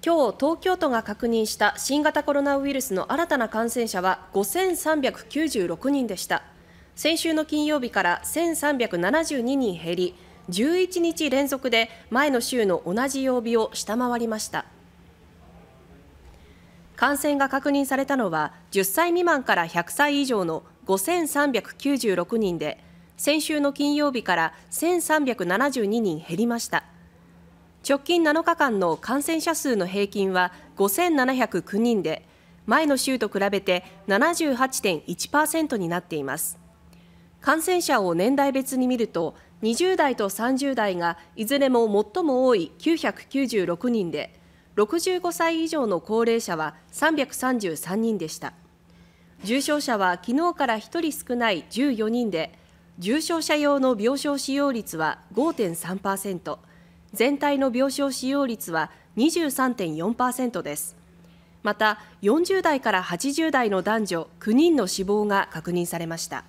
今日東京都が確認した新型コロナウイルスの新たな感染者は5396人でした先週の金曜日から1372人減り11日連続で前の週の同じ曜日を下回りました感染が確認されたのは10歳未満から100歳以上の5396人で先週の金曜日から1372人減りました。直近7日間の感染者数の平均は5709人で前の週と比べて78.1%になっています感染者を年代別に見ると20代と30代がいずれも最も多い996人で65歳以上の高齢者は333人でした重症者は昨日から1人少ない14人で重症者用の病床使用率は5.3%全体の病床使用率は23.4%ですまた40代から80代の男女9人の死亡が確認されました